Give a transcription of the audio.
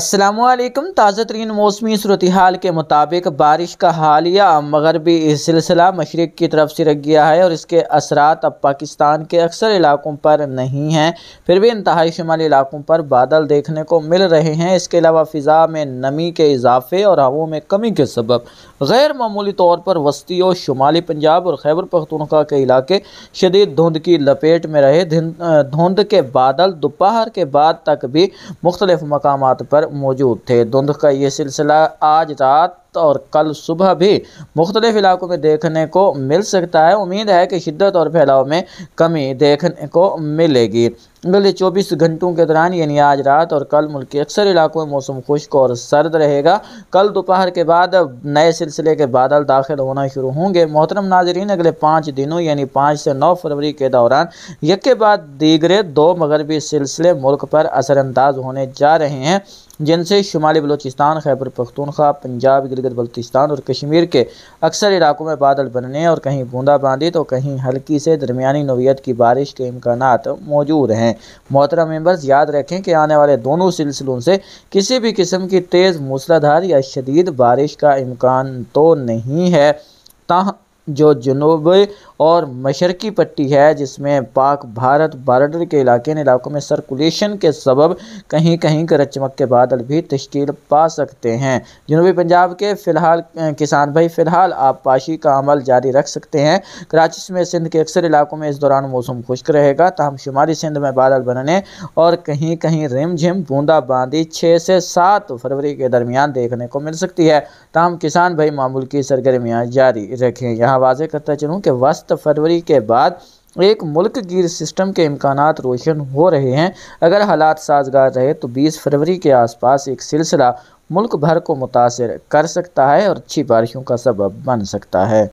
असलकम ताज़ा तरीन मौसमी सूरत हाल के मुताबिक बारिश का हालिया मगरबी सिलसिला मशरक़ की तरफ से रख गया है और इसके असरा अब पाकिस्तान के अक्सर इलाकों पर नहीं हैं फिर भी इंतहाई शुमाली इलाकों पर बादल देखने को मिल रहे हैं इसके अलावा फ़िज़ा में नमी के इजाफे और हवाओं में कमी के सबब गैर मामूली तौर पर वस्ती और शुमाली पंजाब और खैबर पख्तनख्वा के इलाके शदीद धुंध की लपेट में रहे धुंध के बादल दोपहर के बाद तक भी मुख्तलिफ मकाम पर मौजूद थे धुंध का ये सिलसिला आज रात रात और कल सुबह भी मुख्तलिफ इलाकों में देखने को मिल सकता है उम्मीद है कि शिद्दत और फैलाव में कमी देखने को मिलेगी अगले 24 घंटों के दौरान यानी आज रात और कल मुल्क के अक्सर इलाकों में मौसम खुश्क और सर्द रहेगा कल दोपहर के बाद नए सिलसिले के बादल दाखिल होना शुरू होंगे मोहतरम नाजरीन अगले पाँच दिनों यानी पाँच से नौ फरवरी के दौरान यके बाद दीगरे दो मगरबी सिलसिले मुल्क पर असरअंदाज होने जा रहे हैं जिनसे शुमाली बलोचिस्तान खैबर पख्तूनख्वा पंजाब गिलगित बल्तिस्तान और कश्मीर के अक्सर इलाकों में बादल बनने और कहीं बूंदाबांदी तो कहीं हल्की से दरमियानी नोयत की बारिश के इम्कान मौजूद हैं मोहतरम मेम्बर्स याद रखें कि आने वाले दोनों सिलसिलों से किसी भी किस्म की तेज़ मूसलाधार या शदीद बारिश का इम्कान तो नहीं है ताह जो जनूब और मशरकी पट्टी है जिसमें पाक भारत बॉर्डर के इलाके इन इलाकों में सर्कुलेशन के सबब कहीं कहीं गरज चमक के बादल भी तश्कील पा सकते हैं जनूबी पंजाब के फ़िलहाल किसान भाई फ़िलहाल आबपाशी का अमल जारी रख सकते हैं कराची समेत सिंध के अक्सर इलाकों में इस दौरान मौसम खुश्क रहेगा तहम शुमाली सिंध में बादल बनने और कहीं कहीं रिमझिम बूंदाबांदी छः से सात फरवरी के दरमियान देखने को मिल सकती है तहम किसान भाई मामूल की सरगर्मियाँ जारी रखें यहाँ वाजे करता चलूँ कि वस्त सात फरवरी के बाद एक मुल्क गिर सिस्टम के इम्कान रोशन हो रहे हैं अगर हालात साजगार रहे तो 20 फरवरी के आसपास एक सिलसिला मुल्क भर को मुतासर कर सकता है और अच्छी बारिशों का सबब बन सकता है